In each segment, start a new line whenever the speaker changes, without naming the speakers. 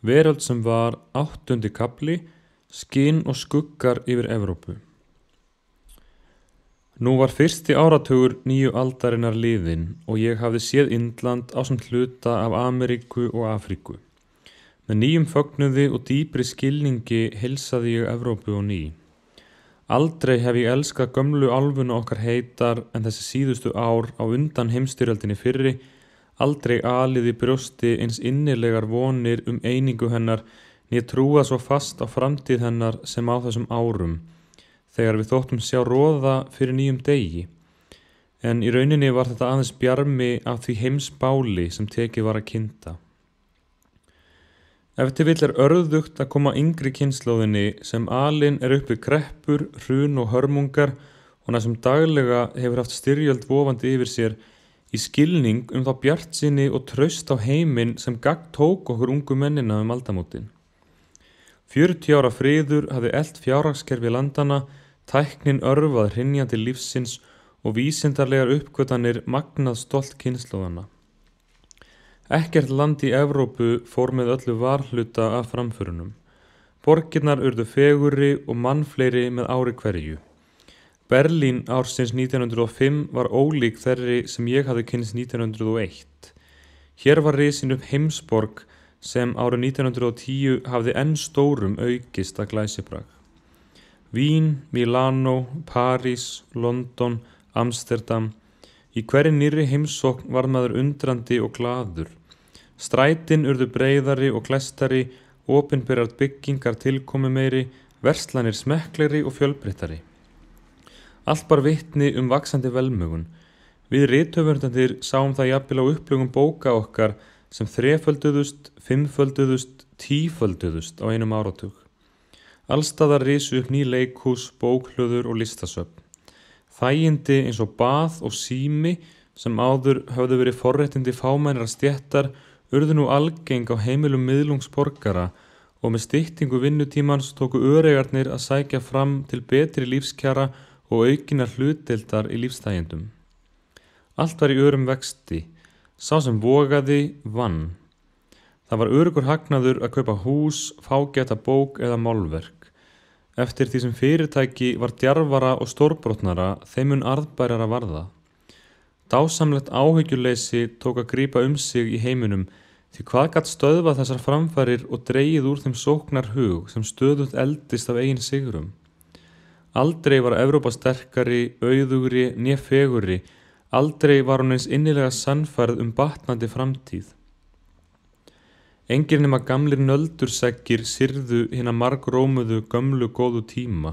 Veröld sem var áttundi kapli, skinn og skuggar yfir Evrópu. Nú var fyrsti áratugur nýju aldarinnar liðin og ég hafði séð Indland á samt hluta af Ameríku og Afríku. Með nýjum fögnuði og dýpri skilningi hilsaði ég Evrópu og ný. Aldrei hef ég elskað gömlu alfuna okkar heitar en þessi síðustu ár á undan heimstyrjaldinni fyrri Aldrei aliði brjósti eins innilegar vonir um einingu hennar nýja trúa svo fast á framtíð hennar sem á þessum árum, þegar við þóttum sjá róða fyrir nýjum degi. En í rauninni var þetta aðeins bjarmi af því heimsbáli sem tekið var að kynnta. Ef til vill er örðugt að koma yngri kynnslóðinni sem alin er uppið greppur, hrun og hörmungar og næstum daglega hefur haft styrjöld vofandi yfir sér í skilning um þá bjart sinni og tröst á heiminn sem gagd tók okkur ungu mennina um aldamótin. 40 ára friður hafi eld fjárhagskerfi landana, tæknin örfað hrinnjandi lífsins og vísindarlegar uppgötanir magnað stolt kynnslóðana. Ekkert land í Evrópu fór með öllu varhluta af framförunum. Borginnar urðu fegurri og mannfleiri með ári hverju. Berlín ársins 1905 var ólík þerri sem ég hafði kynst 1901. Hér var reysin upp heimsborg sem árið 1910 hafði enn stórum aukist að glæsibrag. Vín, Milano, París, London, Amsterdam. Í hverju nýri heimsokn var maður undrandi og gladur. Strætin urðu breyðari og glestari, opinbyrjart byggingar tilkomi meiri, verslanir smekkleri og fjölbryttari. Allt bar vittni um vaksandi velmögun. Við rítöfundandir sáum það jafnvel á upplögum bóka okkar sem þrefölduðust, fimmfölduðust, tífölduðust á einum áratug. Allstaðar rísu upp ný leikús, bóklöður og listasöpp. Þægindi eins og bath og sími sem áður hafðu verið forrættindi fámænra stjættar urðu nú algeng á heimilum miðlungsborgara og með stýttingu vinnutímans tóku öregarnir að sækja fram til betri lífskjara og og aukina hlutdeildar í lífstægjendum. Allt var í örum vexti, sá sem vogaði vann. Það var örugur hagnaður að kaupa hús, fágæta bók eða málverk. Eftir því sem fyrirtæki var djarfara og stórbrotnara þeimun arðbærara varða. Dásamlegt áhegjuleysi tók að grýpa um sig í heiminum því hvað gætt stöðvað þessar framfærir og dreyið úr þeim sóknar hug sem stöðut eldist af eigin sigurum. Aldrei var Evrópa sterkari, auðugri, nefegurri. Aldrei var hún eins innilega sannfærð um batnandi framtíð. Engir nema gamlir nöldursekkir sirðu hérna margrómuðu gömlu góðu tíma.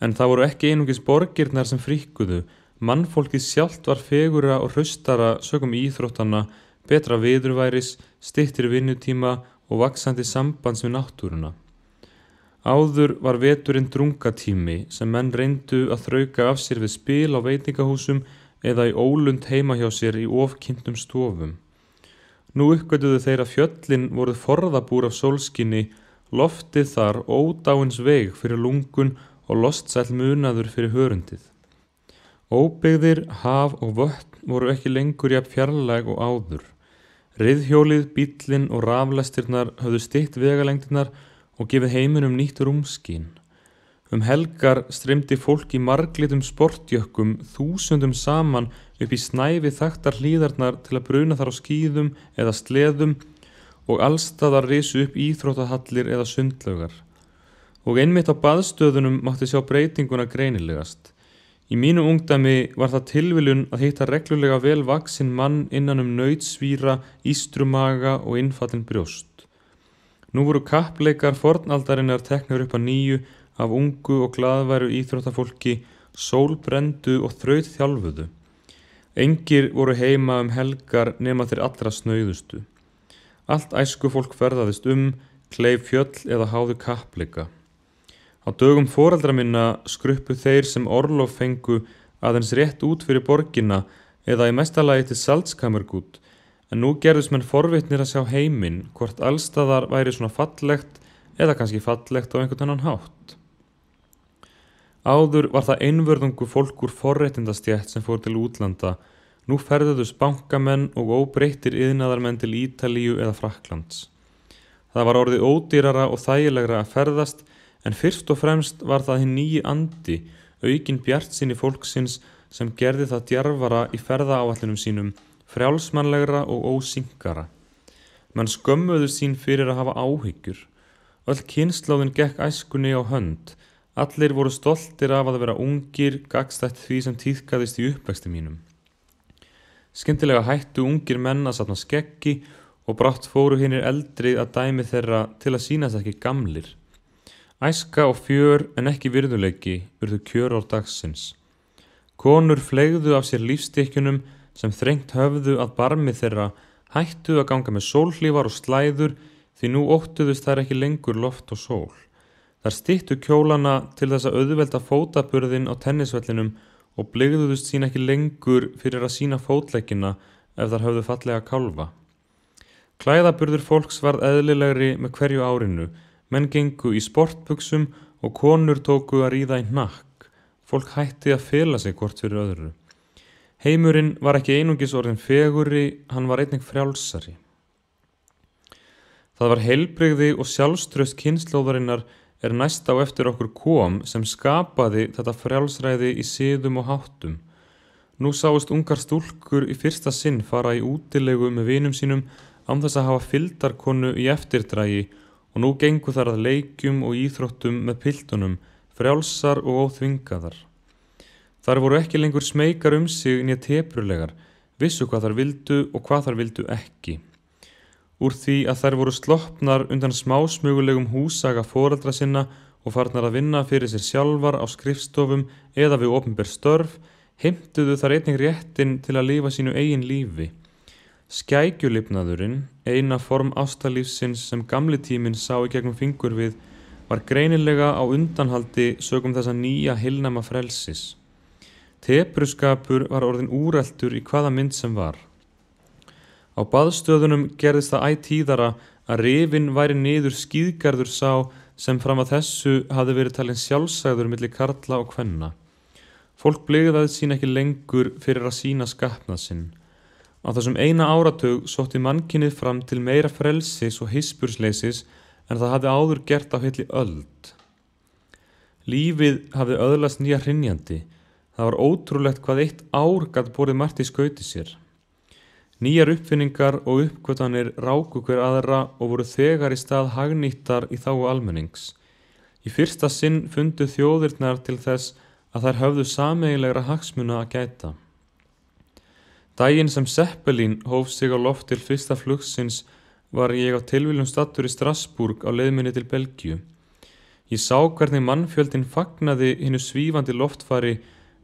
En það voru ekki einungis borgirnar sem fríkuðu. Mannfólkið sjálft var fegura og hraustara sögum íþróttana, betra viðurværis, stittir vinnutíma og vaksandi sambands við náttúruna. Áður var veturinn drungatími sem menn reyndu að þrauka af sér við spil á veitingahúsum eða í ólund heima hjá sér í ofkynntum stofum. Nú uppgötuðu þeir að fjöllin voru forðabúr af sólskinni, loftið þar ódáins veg fyrir lungun og lostsæl munaður fyrir hörundið. Óbyggðir, haf og vött voru ekki lengur jafn fjarlæg og áður. Riðhjólið, býtlinn og raflæstirnar höfðu stitt vegalengdinar og gefið heiminum nýtt rúmskín. Um helgar stremdi fólk í marglitum sportjökkum þúsundum saman upp í snæfi þaktar hlýðarnar til að bruna þar á skýðum eða sleðum og allstaðar risu upp íþróttahallir eða sundlögar. Og einmitt á baðstöðunum mátti sjá breytinguna greinilegast. Í mínu ungdami var það tilviljun að hitta reglulega vel vaksinn mann innan um nöytsvíra, ístrumaga og innfallin brjóst. Nú voru kappleikar fornaldarinnar teknur upp að nýju af ungu og gladværu íþróttafólki, sólbrendu og þraut þjálfuðu. Engir voru heima um helgar nema þeir allra snauðustu. Allt æsku fólk ferðaðist um, kleif fjöll eða háðu kappleika. Á dögum foreldra minna skruppu þeir sem orlof fengu aðeins rétt út fyrir borginna eða í mestalagi til saltskammergút en nú gerðist menn forvitnir að sjá heiminn hvort allstaðar væri svona fallegt eða kannski fallegt á einhvern annan hátt. Áður var það einverðungu fólk úr forreitindastjætt sem fór til útlanda, nú ferðuðus bankamenn og óbreytir yðnaðarmenn til Ítalíu eða Fraklands. Það var orðið ódýrara og þægilegra að ferðast en fyrst og fremst var það hinn nýji andi, aukin bjart sinni fólksins sem gerði það djarfara í ferðaáallinum sínum frjálsmannlegra og ósyngara. Menn skömmuðu sín fyrir að hafa áhyggjur. Öll kynnslóðin gekk æskunni á hönd. Allir voru stoltir af að vera ungir, gagstætt því sem týðkaðist í uppvexti mínum. Skyndilega hættu ungir menna satna skeggi og brátt fóru hinnir eldrið að dæmi þeirra til að sínast ekki gamlir. Æska og fjör en ekki virðuleiki urðu kjör ár dagsins. Konur flegðu af sér lífstekjunum sem þrengt höfðu að barmi þeirra hættu að ganga með sólhlífar og slæður því nú óttuðust þær ekki lengur loft og sól. Þar stýttu kjólana til þess að auðvelta fótaburðin á tennisvellinum og blegðuðust sín ekki lengur fyrir að sína fótleggina ef þar höfðu fallega kálfa. Klæðaburður fólks varð eðlilegri með hverju árinu, menn gengu í sportbuksum og konur tóku að ríða í nakk. Fólk hætti að fela sig hvort fyrir öðru. Heimurinn var ekki einungis orðin fegurri, hann var einnig frjálsari. Það var heilbrigði og sjálfströst kynnslóðarinnar er næst á eftir okkur kom sem skapaði þetta frjálsræði í síðum og háttum. Nú sáist ungar stúlkur í fyrsta sinn fara í útilegu með vinum sínum án þess að hafa fildarkonu í eftirdrægi og nú gengur þar að leikjum og íþróttum með piltunum, frjálsar og óþvingaðar. Þar voru ekki lengur smekar um sig nýja teprulegar, vissu hvað þar vildu og hvað þar vildu ekki. Úr því að þær voru sloppnar undan smásmugulegum húsaga foreldra sinna og farnar að vinna fyrir sér sjálfar á skrifstofum eða við ofnbér störf, heimtuðu þar einning réttin til að lifa sínu eigin lífi. Skækjulipnaðurinn, eina form ástalífsins sem gamli tíminn sá í gegnum fingur við, var greinilega á undanhaldi sögum þessa nýja hilnama frelsis. Tebruskapur var orðin úreldur í hvaða mynd sem var. Á baðstöðunum gerðist það ætíðara að reyfin væri niður skýðgarður sá sem fram að þessu hafi verið talin sjálfsæður millir karla og hvenna. Fólk bleiðaði sín ekki lengur fyrir að sína skapnað sinn. Á þessum eina áratug sótti mannkinnið fram til meira frelsis og hispursleisis en það hafi áður gert á heitli öld. Lífið hafi öðlast nýja hrinjandi Það var ótrúlegt hvað eitt ár gæti borðið Marti skauti sér. Nýjar uppfinningar og uppkvötanir ráku hver aðra og voru þegar í stað hagnýttar í þáu almennings. Í fyrsta sinn fundu þjóðirnar til þess að þær höfðu sameigilegra hagsmuna að gæta. Dægin sem Seppelin hóf sig á loft til fyrsta flugsins var ég á tilvílum stattur í Strasbourg á leiðminni til Belgiu. Ég sá hvernig mannfjöldin fagnaði hinnu svífandi loftfari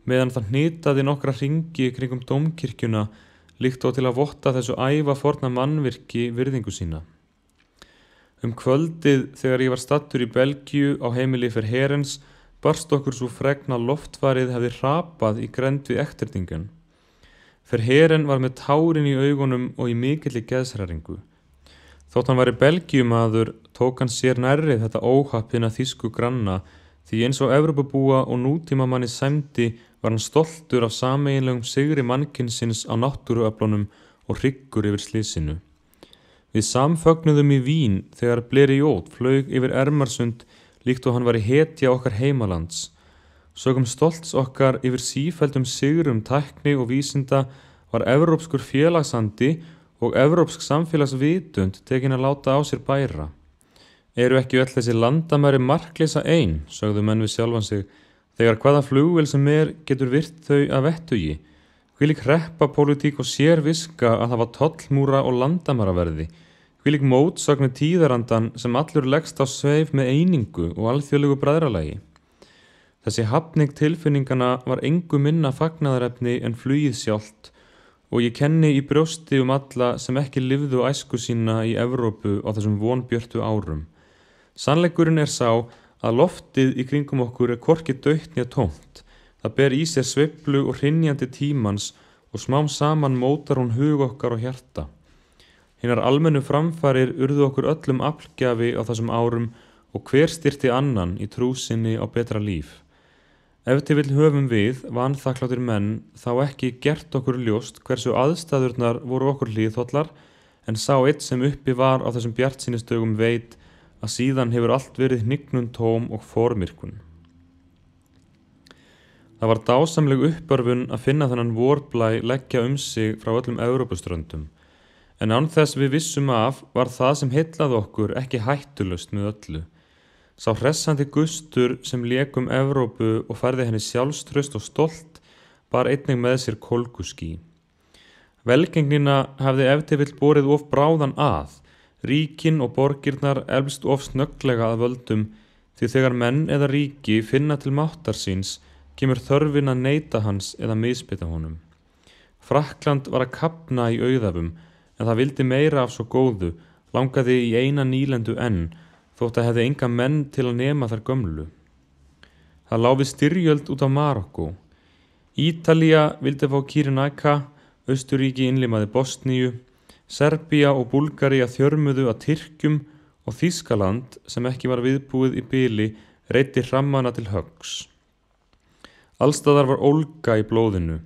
meðan það hnýtaði nokkra ringi kringum domkirkjuna líkt og til að votta þessu æfa forna mannvirki virðingu sína. Um kvöldið þegar ég var stattur í Belgíu á heimili fyrir herens barst okkur svo fregna loftvarið hefði rapað í grend við ektertingun. Fyrir heren var með tárin í augunum og í mikill í geðsræringu. Þótt hann var í Belgíumaður tók hann sér nærrið þetta óhappina þísku granna því eins og Evropabúa og nútímamanni sæmdi var hann stoltur af sameiginlegum sigri mannkinsins á náttúruöflunum og hryggur yfir slísinu. Við samfögnuðum í Vín þegar Bleri Jót flög yfir Ermarsund líkt og hann var í hetja okkar heimalands. Sögum stolts okkar yfir sífældum sigurum tækni og vísinda var evrópskur félagsandi og evrópsk samfélagsvitund tekin að láta á sér bæra. Eru ekki öll þessi landamæri marklisa einn, sögðu menn við sjálfan sig, Þegar hvaða flugvel sem er getur virt þau að vettugi, hvilig hreppa pólitík og sérviska að hafa tollmúra og landamaraverði, hvilig mótsögnu tíðarandan sem allur leggst á sveif með einingu og alþjóðlegu bræðralagi. Þessi hafning tilfinningana var engu minna fagnadarefni en flugið sjálft og ég kenni í brjósti um alla sem ekki livðu æsku sína í Evrópu á þessum vonbjörtu árum. Sannleikurinn er sá að loftið í kringum okkur er korkið döttnja tómt. Það ber í sér sveiblu og hrinnjandi tímans og smám saman mótar hún hug okkar og hjarta. Hinnar almennu framfarir urðu okkur öllum aflgjafi á þessum árum og hver styrti annan í trúsinni á betra líf. Ef til vil höfum við, vanþakkláttir menn, þá ekki gert okkur ljóst hversu aðstæðurnar voru okkur hlýðhóllar en sá eitt sem uppi var á þessum bjart sínustögum veit að síðan hefur allt verið hnygnun tóm og formirkun. Það var dásamleg uppörfun að finna þannan vorblæ leggja um sig frá öllum Európuströndum, en ánþess við vissum af var það sem heitlaði okkur ekki hættulust með öllu. Sá hressandi gustur sem leikum Európu og færði henni sjálfströst og stolt bar einning með sér kolkuski. Velgengnina hefði eftir vill borið of bráðan að, Ríkin og borgirnar elvst of snögglega að völdum því þegar menn eða ríki finna til máttar síns kemur þörfin að neyta hans eða miðspita honum. Frakland var að kapna í auðafum en það vildi meira af svo góðu, langaði í eina nýlendu enn þótt að hefði enga menn til að nema þar gömlu. Það láfi styrjöld út á Marokko. Ítalija vildi fá Kirinaka, Östuríki innlimaði Bosníu, Serbia og Búlgaria þjörmuðu að Tyrkjum og Þískaland sem ekki var viðbúið í byli reyti hrammana til högs. Allstaðar var ólga í blóðinu.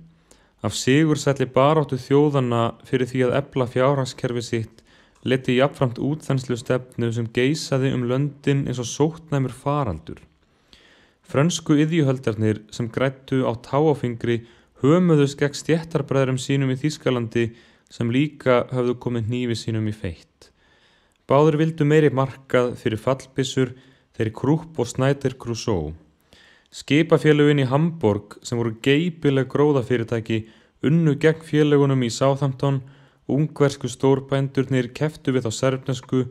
Af sigur sætli baráttu þjóðana fyrir því að ebla fjárhagskerfi sitt leti jafnframt útþenslu stefnu sem geysaði um löndin eins og sótnæmur faraldur. Frönsku yðjuhöldarnir sem grættu á tááfingri hömuðus gegn stjættarbræðurum sínum í Þískalandi sem líka hafðu komið nýfi sínum í feitt. Báður vildu meiri markað fyrir fallbissur þeirri Krúp og Snæder Krusó. Skipafélagin í Hamburg sem voru geipileg gróðafyrirtæki unnu gegn félagunum í Sáþamtón, ungversku stórbændurnir keftu við á serfnesku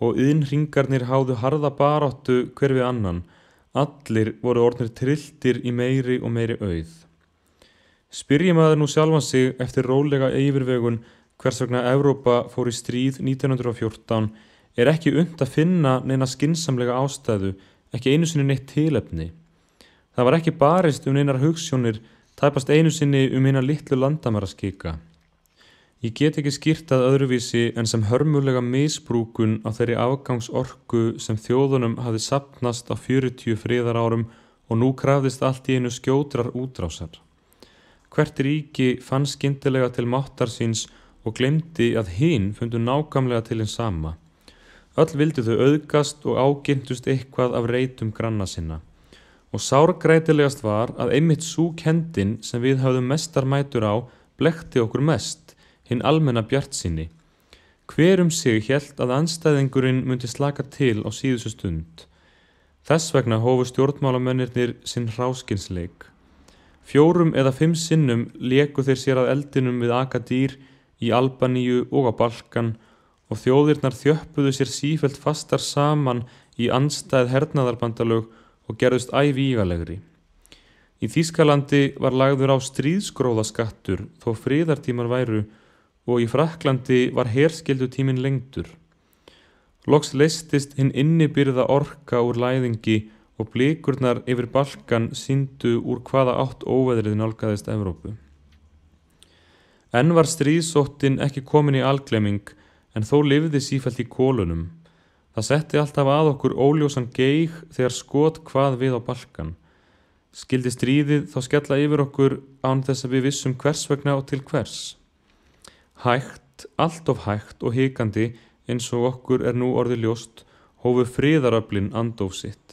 og yðinringarnir háðu harða baróttu hver við annan. Allir voru orðnir trilltir í meiri og meiri auð. Spyrjum að það nú sjálfan sig eftir rólega yfirvegun hvers vegna Evrópa fór í stríð 1914 er ekki und að finna neina skinsamlega ástæðu, ekki einu sinni neitt tilefni. Það var ekki barist um einar hugssjónir, tæpast einu sinni um einar litlu landamæraskika. Ég get ekki skýrtað öðruvísi en sem hörmulega misbrúkun á þeirri afgangsorku sem þjóðunum hafi sapnast á 40 fríðar árum og nú krafðist allt í einu skjótrar útrásar. Hvert ríki fann skindilega til máttar síns og glemdi að hinn fundu nákamlega til einn sama. Öll vildu þau auðgast og ágindust eitthvað af reytum granna sinna. Og sárgrætilegast var að einmitt svo kendin sem við hafðum mestar mætur á blekti okkur mest, hinn almenna bjart síni. Hverum sig helt að anstæðingurinn myndi slaka til á síðustu stund. Þess vegna hófu stjórnmálamennirnir sinn hráskinsleik. Fjórum eða fimm sinnum leku þeir sér að eldinum við Akadýr í Albaníu og á Balkan og þjóðirnar þjöppuðu sér sífelt fastar saman í anstæð hernaðarbandalög og gerðust ævígalegri. Í Þískalandi var lagður á stríðskróðaskattur þó fríðartímar væru og í Fraklandi var herskildutímin lengtur. Loks leistist hinn innibyrða orka úr læðingi og blíkurnar yfir Balkan síndu úr hvaða átt óveðrið nálgæðist Evrópu. Enn var stríðsóttin ekki komin í alglemming en þó lifði sífælt í kólunum. Það setti alltaf að okkur óljósan geig þegar skot hvað við á Balkan. Skildi stríðið þá skella yfir okkur án þess að við vissum hvers vegna og til hvers. Hægt, allt of hægt og híkandi eins og okkur er nú orðið ljóst hófu fríðaröflin andóf sitt.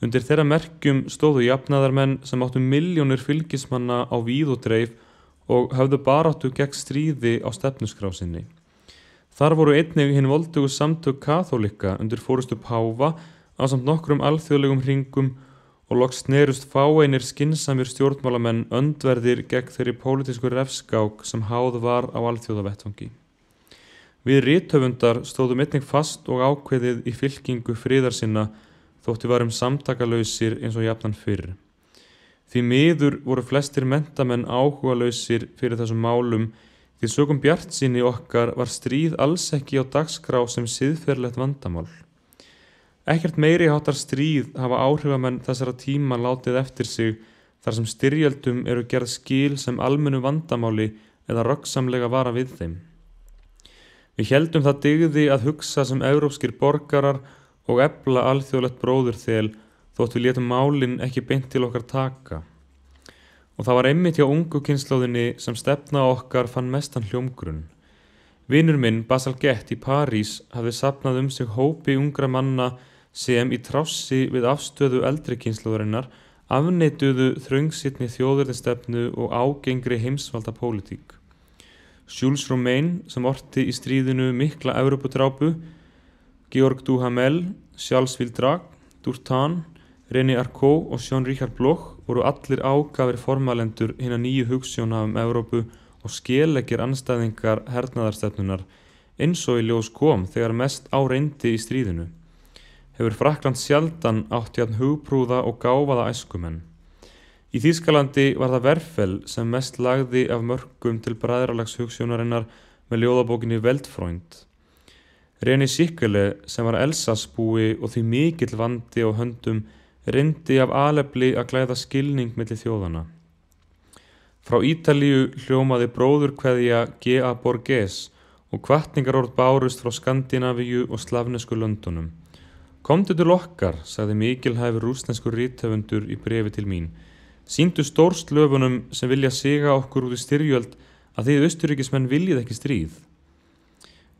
Undir þeirra merkjum stóðu jafnaðarmenn sem áttu miljónir fylgismanna á víð og dreif og hafðu baráttu gegn stríði á stefnuskrásinni. Þar voru einnig hinn voldugu samtök katholika undir fórustu Páfa á samt nokkrum alþjóðlegum hringum og loks snerust fáeinir skinsamir stjórnmálamenn öndverðir gegn þeirri pólitísku refskák sem háð var á alþjóðavettfangi. Við rítöfundar stóðum einnig fast og ákveðið í fylkingu fríðar sinna þóttu varum samtakalausir eins og jafnan fyrr. Því miður voru flestir mentamenn áhugalausir fyrir þessum málum því sögum bjart síni okkar var stríð alls ekki á dagskrá sem siðferðlegt vandamál. Ekkert meiri hátar stríð hafa áhrifamenn þessara tíma látið eftir sig þar sem styrjaldum eru gerð skil sem almennu vandamáli eða röggsamlega vara við þeim. Við heldum það digði að hugsa sem európskir borgarar og ebla alþjóðlegt bróður þel þótt við letum málinn ekki beint til okkar taka. Og það var einmitt hjá ungu kynnslóðinni sem stefna okkar fann mestan hljómgrunn. Vinnur minn Basal Gett í París hafði sapnað um sig hópi ungra manna sem í trássi við afstöðu eldri kynnslóðarinnar afneituðu þröngsitni þjóðurðinstefnu og ágengri heimsvalda pólitík. Jules Romain sem orti í stríðinu mikla Europatrápu Georg Duhamel, Charles Vildrag, Durtan, René Arcot og Jean-Richard Bloch voru allir ágafir formalendur hinn að nýju hugssjóna um Evrópu og skeleggir anstæðingar hernaðarstefnunar eins og í ljós kom þegar mest áreindi í stríðinu. Hefur Frakland sjaldan átt hjarn hugprúða og gáfaða æskumenn. Í Þýskalandi var það Verfell sem mest lagði af mörgum til bræðralags hugssjónarinnar með ljóðabókinni Veldfrönd. Reni Sikkele sem var elsassbúi og því mikill vandi og höndum reyndi af alefli að glæða skilning mellir þjóðana. Frá Ítalíu hljómaði bróðurkveðja G.A. Borges og kvartningarórd bárust frá Skandinavíu og slafnesku löndunum. Komdu til okkar, sagði mikilhæfur rúsnesku rítöfundur í brefi til mín. Sýndu stórst löfunum sem vilja siga okkur út í styrjöld að þið austuríkismenn viljið ekki stríð.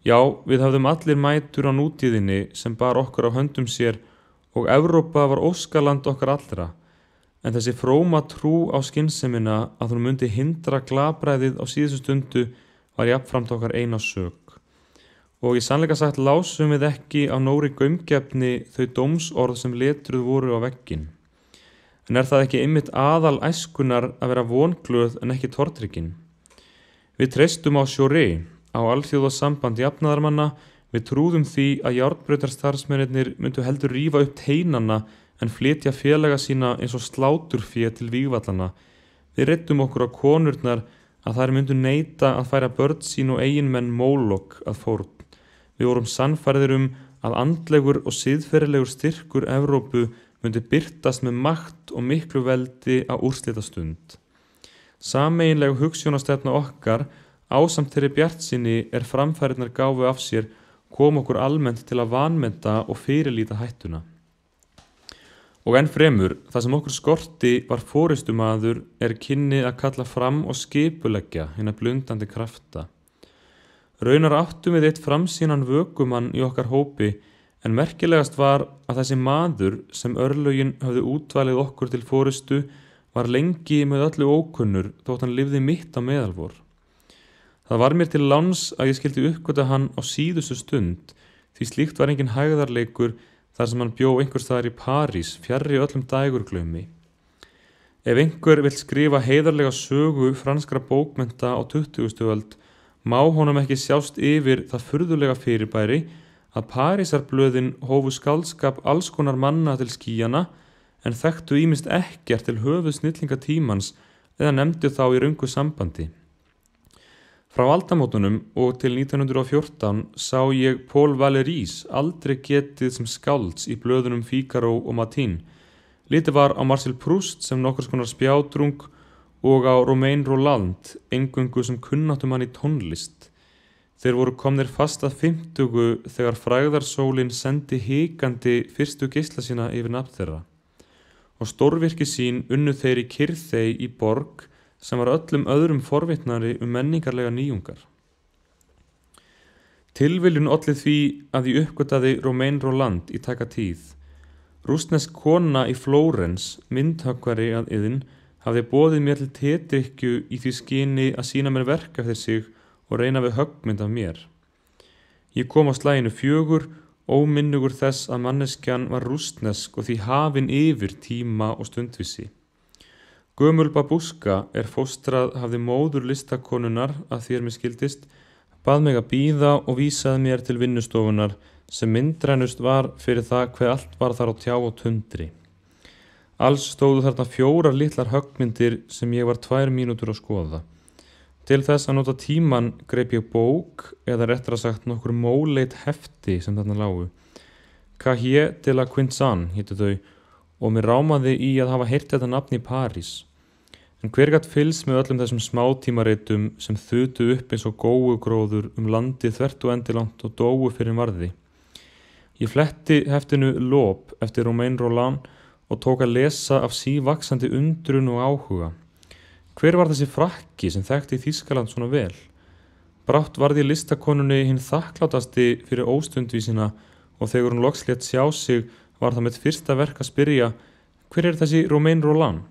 Já, við hafðum allir mætur á nútíðinni sem bar okkur á höndum sér og Evrópa var óskaland okkar allra, en þessi fróma trú á skynnsemina að hún myndi hindra glabræðið á síðustu stundu var jafnframt okkar eina sög. Og í sannleika sagt lásum við ekki á nóri gömgefni þau dómsorð sem letruð voru á veggin. En er það ekki ymmit aðal æskunar að vera vongluð en ekki tortrikinn? Við treystum á sjórið á alþjóðasamband jafnaðarmanna við trúðum því að járnbröytarstarfsmennir myndu heldur rýfa upp teinanna en flytja félaga sína eins og sláturfíja til vývallana. Við rettum okkur á konurnar að þær myndu neyta að færa börn sín og eiginmenn mólokk að fórn. Við vorum sannfærðir um að andlegur og síðferðilegur styrkur Evrópu myndi byrtast með makt og miklu veldi á úrslitastund. Sameinleg hugssjónastefna okkar er Ásamt þeirri bjartsinni er framfærinar gáfu af sér kom okkur almennt til að vanmenta og fyrirlíta hættuna. Og enn fremur, það sem okkur skorti var fóristumadur er kynni að kalla fram og skipuleggja hérna blundandi krafta. Raunar áttum við eitt framsínan vökumann í okkar hópi en merkilegast var að þessi maður sem örlögin hafði útvalið okkur til fóristu var lengi með öllu ókunnur þótt hann livði mitt á meðalvor. Það var mér til lands að ég skildi uppgöta hann á síðustu stund því slíkt var engin hægðarleikur þar sem hann bjó einhver staðar í París fjarrri öllum dægurglömi. Ef einhver vil skrifa heiðarlega sögu franskra bókmynda á 20. öld má honum ekki sjást yfir það furðulega fyrirbæri að Parísarblöðin hófu skaldskap alls konar manna til skíjana en þekktu ímist ekkert til höfu snillingatímans eða nefndu þá í raungu sambandi. Frá aldamótunum og til 1914 sá ég Pól Valerís aldrei getið sem skálds í blöðunum Fíkaró og Matín. Liti var á Marcel Proust sem nokkurs konar spjádrung og á Romain Roland, engungu sem kunnáttum hann í tónlist. Þeir voru komnir fast að fymtugu þegar fræðarsólinn sendi híkandi fyrstu gísla sína yfir nafn þeirra. Og stórvirki sín unnu þeir í kyrþei í borg sem var öllum öðrum forvittnari um menningarlega nýjungar. Tilviljun ollið því að ég uppgötaði Romain Roland í taka tíð. Rúsnesk kona í Flórens, myndhagvari að yðin, hafði bóðið mér til tétrikju í því skyni að sína mér verka fyrir sig og reyna við högmynd af mér. Ég kom á slæginu fjögur, óminnugur þess að manneskjan var rúsnesk og því hafin yfir tíma og stundvisi. Gömul babúska er fóstrað hafði móður listakonunar að þér mér skildist, bað mig að býða og vísaði mér til vinnustofunar sem myndrænust var fyrir það hver allt var þar á tjá og tundri. Alls stóðu þarna fjórar litlar högmyndir sem ég var tvær mínútur að skoða. Til þess að nota tíman greip ég bók eða réttra sagt nokkur móleit hefti sem þarna lágu. Cahie de la Quinzan hittu þau og mér rámaði í að hafa hirt þetta nafn í París. En hver gætt fylgst með öllum þessum smátímareitum sem þutu upp eins og góðu gróður um landið þvert og endilangt og dóu fyrir varði? Ég fletti heftinu Lóp eftir Romain Roland og tók að lesa af sívaksandi undrun og áhuga. Hver var þessi frakki sem þekkti Þískaland svona vel? Brátt varði listakonunni hinn þakklátasti fyrir óstundvísina og þegar hún lokslétt sjá sig var það með fyrsta verk að spyrja hver er þessi Romain Roland?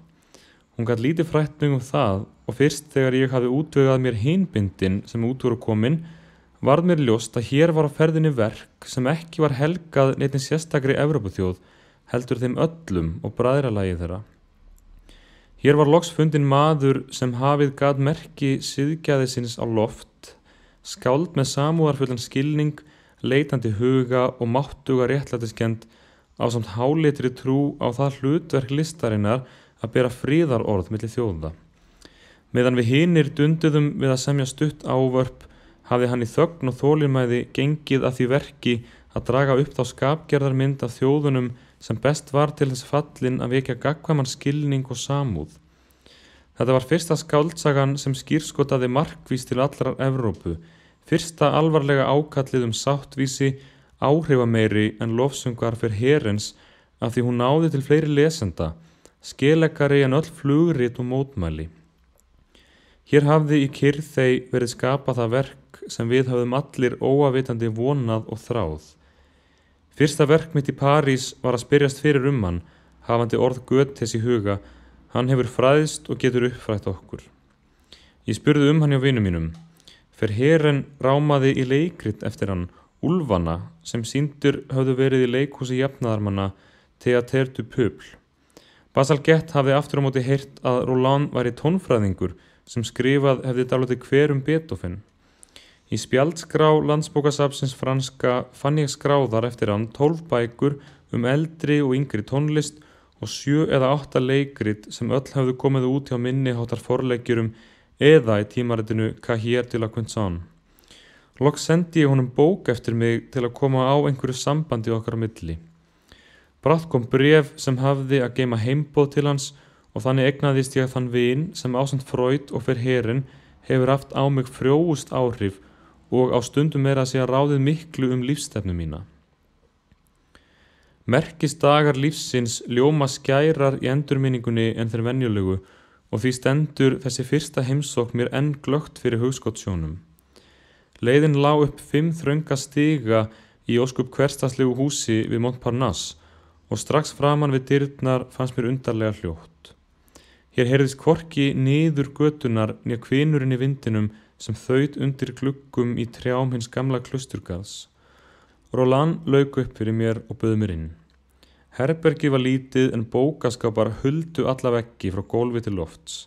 Hún gætt lítið frættning um það og fyrst þegar ég hafi útvegað mér hinbindin sem út voru komin varð mér ljóst að hér var á ferðinni verk sem ekki var helgað neitt sérstakri Evropaþjóð heldur þeim öllum og bræðralagi þeirra. Hér var loks fundin maður sem hafið gætt merki siðgæði sinns á loft, skáld með samúðarfullan skilning, leitandi huga og máttuga réttlætiskend á samt hálitri trú á það hlutverk listarinnar að bera fríðar orð millir þjóða. Meðan við hinnir dunduðum við að semja stutt ávörp hafði hann í þögn og þólimæði gengið að því verki að draga upp þá skapgerðarmynd af þjóðunum sem best var til þess fallin að vekja gagkvæman skilning og samúð. Þetta var fyrsta skáltsagan sem skýrskotaði markvís til allrar Evrópu, fyrsta alvarlega ákallið um sáttvísi áhrifameiri en lofsungar fyrir herrens af því hún náði til fleiri lesenda skeleggari en öll flugrit og mótmæli. Hér hafði í kyrð þeir verið skapað það verk sem við hafðum allir óavitandi vonað og þráð. Fyrsta verk mitt í París var að spyrjast fyrir um hann, hafandi orð Götes í huga, hann hefur fræðist og getur uppfrætt okkur. Ég spurði um hann hjá vinum mínum, fer herren rámaði í leikrit eftir hann, Ulfana, sem síndur hafðu verið í leikhúsi jafnaðarmanna, Teatertu Pöbl. Basal Gett hafði aftur á móti heyrt að Roland var í tónfræðingur sem skrifað hefði dáliti hverjum Beethoven. Í spjaldskrá landsbókasapsins franska fann ég skráðar eftir hann tólfbækur um eldri og yngri tónlist og sjö eða átta leikrit sem öll hafðu komið út hjá minni hátar forleikjurum eða í tímaritinu Cahier de la Quinson. Lokk sendi ég honum bók eftir mig til að koma á einhverju sambandi okkar á milli. Brátt kom bref sem hafði að geima heimbóð til hans og þannig egnaðist ég þann vin sem ásand fröyt og fyrir herin hefur haft á mig frjóust áhrif og á stundum er að sé að ráðið miklu um lífstefnu mína. Merkist dagar lífsins ljóma skærar í endurminningunni en þeir vennjulegu og því stendur þessi fyrsta heimsók mér enn glögt fyrir hugskottsjónum. Leiðin lá upp fimm þrönga stiga í óskup hverstaslegu húsi við Montparnasse og strax framann við dyrnar fannst mér undarlega hljótt. Hér heyrðist korki niður götunar nýja kvinurinn í vindinum sem þauðt undir glukkum í trjám hins gamla klusturgaðs. Rólan lauk upp fyrir mér og böði mér inn. Herbergi var lítið en bókaskapar huldu alla veggi frá gólfi til lofts.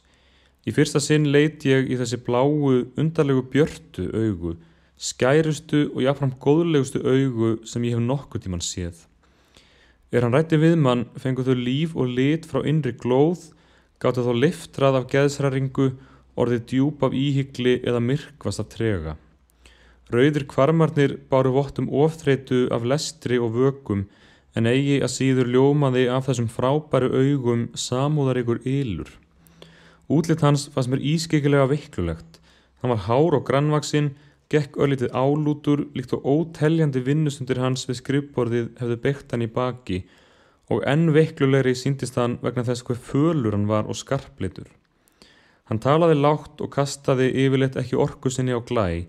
Í fyrsta sinn leiti ég í þessi bláu, undarlegu björtu augu, skærustu og jáfram góðlegustu augu sem ég hef nokkuð tíman séð. Er hann rætti viðmann fenguð þau líf og lit frá innri glóð, gáttu þá liftrað af geðsraringu, orðið djúb af íhyggli eða myrkvast af trega. Rauðir kvarmarnir báru vottum ofþreitu af lestri og vökum en eigi að síður ljómaði af þessum frábæru augum samúðar ykkur ylur. Útlitt hans fannst mér ískikilega veiklulegt. Hann var hár og grannvaksinn gekk öllitið álútur líkt og óteljandi vinnustundir hans við skrifborðið hefðu byggt hann í baki og enn veiklulegri síndist hann vegna þess hver fölur hann var og skarplitur. Hann talaði lágt og kastaði yfirleitt ekki orku sinni á glæi,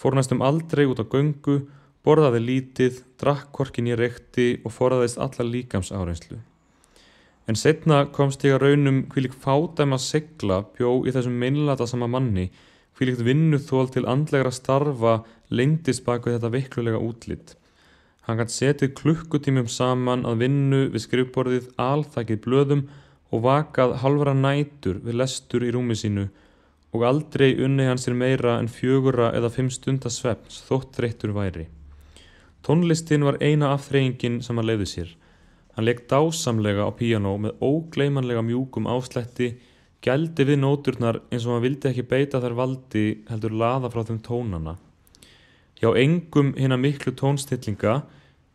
fór næstum aldrei út á göngu, borðaði lítið, drakk korkin í rekti og forðaðist alla líkams áreinslu. En setna komst ég að raunum hvilik fádæma segla bjó í þessum minnlata sama manni Hvílikt vinnuþól til andlegra starfa lengdist baku þetta veiklulega útlitt. Hann kann setið klukkutímum saman að vinnu við skrifborðið alþakið blöðum og vakað halvra nætur við lestur í rúmi sínu og aldrei unni hann sér meira en fjögura eða fimm stunda svefns þótt þreyttur væri. Tónlistin var eina afþreyingin sem hann leiði sér. Hann legg dásamlega á píjánó með ógleimanlega mjúkum ásletti gældi við nóturnar eins og hann vildi ekki beita þær valdi heldur laða frá þeim tónana. Já, engum hérna miklu tónstillinga,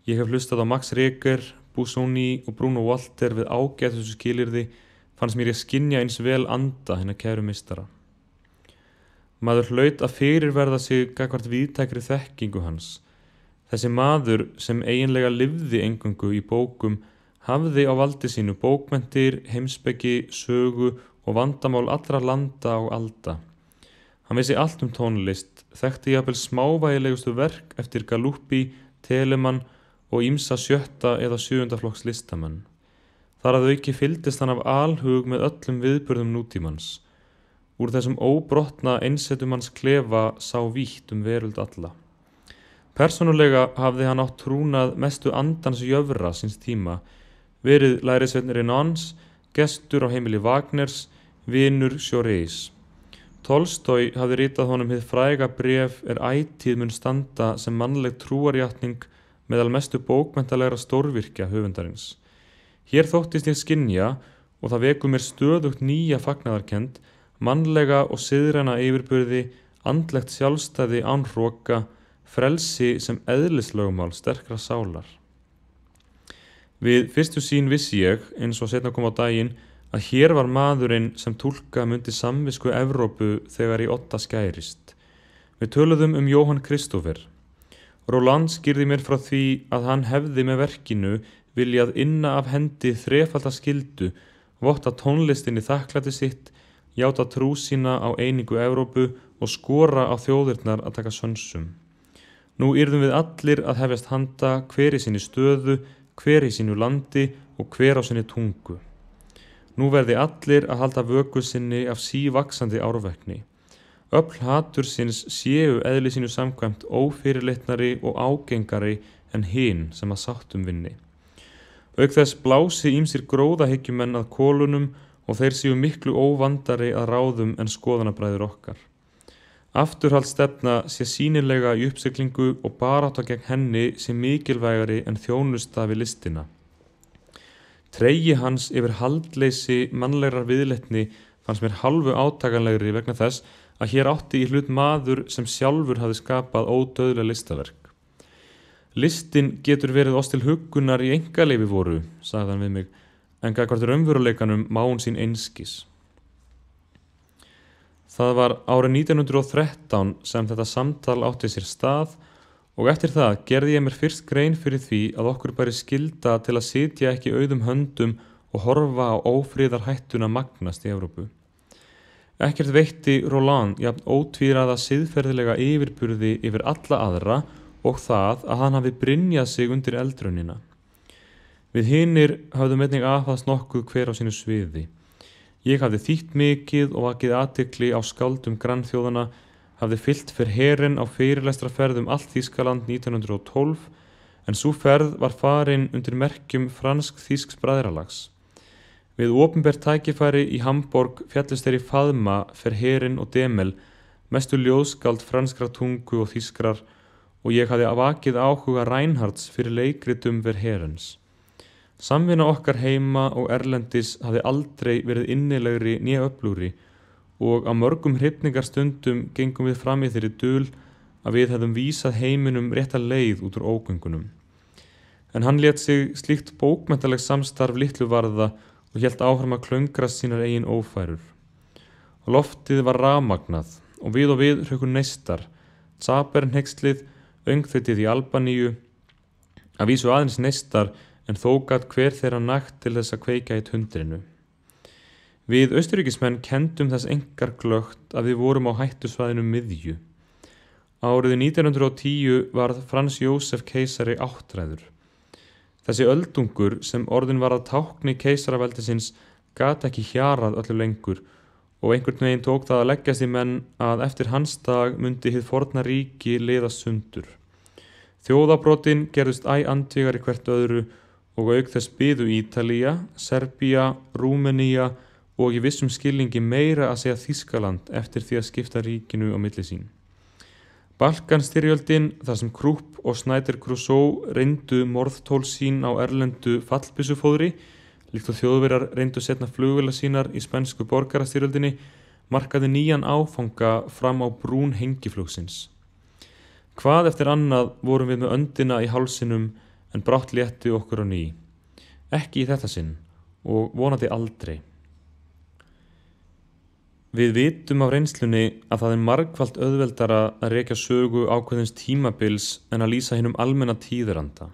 ég hef hlustað á Max Reker, Busoni og Bruno Walter við ágæð þessu skilirði, fannst mér ég skinja eins vel anda hérna kæru mistara. Maður hlaut að fyrirverða sig gagvart viðtækri þekkingu hans. Þessi maður sem eiginlega livði engungu í bókum hafði á valdi sínu bókmentir, heimsbeggi, sögu og vandamál allra landa og alda. Hann vissi allt um tónlist, þekkti jafnvel smávægilegustu verk eftir Galúpi, Telemann og Ímsa sjötta eða sjöundaflokks listamann. Þar að þau ekki fyldist hann af alhug með öllum viðbörðum nútímanns. Úr þessum óbrotna einsettum hans klefa sá vítt um veruld alla. Personulega hafði hann átt trúnað mestu andans jöfra sinns tíma, verið lærisveitnirinn hans, gestur á heimili Wagners, vinnur sjóriðis. Tolstói hafi rítað honum hitt fræga bref er ættíð mun standa sem mannleg trúarjátning með almestu bókmentalegra stórvirkja höfundarins. Hér þóttist ég skinnja og það veku mér stöðugt nýja fagnadarkend, mannlega og siðræna yfirbyrði, andlegt sjálfstæði ánróka, frelsi sem eðlislögumál sterkra sálar. Við fyrstu sín vissi ég, eins og setna kom á daginn, að hér var maðurinn sem tólka myndi samvisku Evrópu þegar í otta skærist. Við töluðum um Jóhann Kristófer. Róland skýrði mér frá því að hann hefði með verkinu viljað inna af hendi þrefaldaskildu, votta tónlistinni þakklæti sitt, játa trú sína á einingu Evrópu og skora á þjóðirnar að taka sönsum. Nú yrðum við allir að hefjast handa hveri sinni stöðu hver í sínu landi og hver á sinni tungu. Nú verði allir að halda vöku sinni af sívaksandi árvekni. Öll hatur sinns séu eðli sínu samkvæmt ófyrirlitnari og ágengari en hinn sem að sáttum vinni. Auk þess blási ímsir gróðahyggjumenn að kólunum og þeir séu miklu óvandari að ráðum en skoðanabræður okkar. Afturhaldstefna sé sínilega í uppsiklingu og barátta gegn henni sé mikilvægari en þjónusta við listina. Treyji hans yfir haldleysi mannlegra viðletni fannst mér halvu átakanlegri vegna þess að hér átti í hlut maður sem sjálfur hafi skapað ódöðlega listaverk. Listin getur verið oss til huggunar í enga leifi voru, sagðan við mig, en gagvartur ömveruleikanum má hún sín einskis. Það var árið 1913 sem þetta samtal átti sér stað og eftir það gerði ég mér fyrst grein fyrir því að okkur bæri skilda til að sitja ekki auðum höndum og horfa á ófríðarhættuna magnast í Európu. Ekkert veitti Roland jafn ótvíraða siðferðilega yfirburði yfir alla aðra og það að hann hafi brinjað sig undir eldrunina. Við hinnir hafðum einnig aðfast nokkuð hver á sínu sviði. Ég hafði þýtt mikið og akið aðtikli á skáldum grannþjóðana, hafði fyllt fyrir herin á fyrirlestraferðum allt Þískaland 1912 en svo ferð var farin undir merkjum fransk-þísks bræðralags. Við ofinbært tækifæri í Hamburg fjallist þeirri Fadma, Ferherin og Demel, mestu ljóðskald franskra tungu og þískrar og ég hafði afakið áhuga Reinhards fyrir leikritum Verherens. Samvinna okkar heima og erlendis hafi aldrei verið innilegri nýja upplúri og á mörgum hrypningarstundum gengum við fram í þeirri dul að við hefðum vísað heiminum rétt að leið út úr ógöngunum. En hann let sig slíkt bókmentaleg samstarf litlu varða og helt áhrum að klöngra sínar eigin ófærur. Og loftið var ramagnað og við og við hrjökun neistar, tsapern hegslið, öngþutið í Albaníu, að vísu aðeins neistar en þó gatt hver þeirra nakt til þess að kveika í tundrinu. Við austuríkismenn kendum þess engar glögt að við vorum á hættusvæðinu miðju. Áriði 1910 var Frans Jósef keisari áttræður. Þessi öldungur sem orðin var að tákni keisaraveldisins gata ekki hjarað öllu lengur og einhvern veginn tók það að leggjast í menn að eftir hans dag myndi hitt forna ríki liðast sundur. Þjóðabrotin gerðust æg andvígar í hvert öðru og auk þess byðu Ítalija, Serbia, Rúmenía og í vissum skilningi meira að segja Þískaland eftir því að skipta ríkinu á millisín. Balkanstyrjöldin, þar sem Krupp og Snæder Krusó reyndu morðtól sín á erlendu fallbissufóðri, líkt og þjóðverjar reyndu setna flugvila sínar í spænsku borgarastyrjöldinni, markaði nýjan áfanga fram á brún hengiflugsins. Hvað eftir annað vorum við með öndina í hálsinum en brátt léttu okkur á ný. Ekki í þetta sinn og vonandi aldrei. Við vitum af reynslunni að það er margfald öðveldara að reykja sögu ákveðins tímabils en að lýsa hinn um almenna tíðuranda.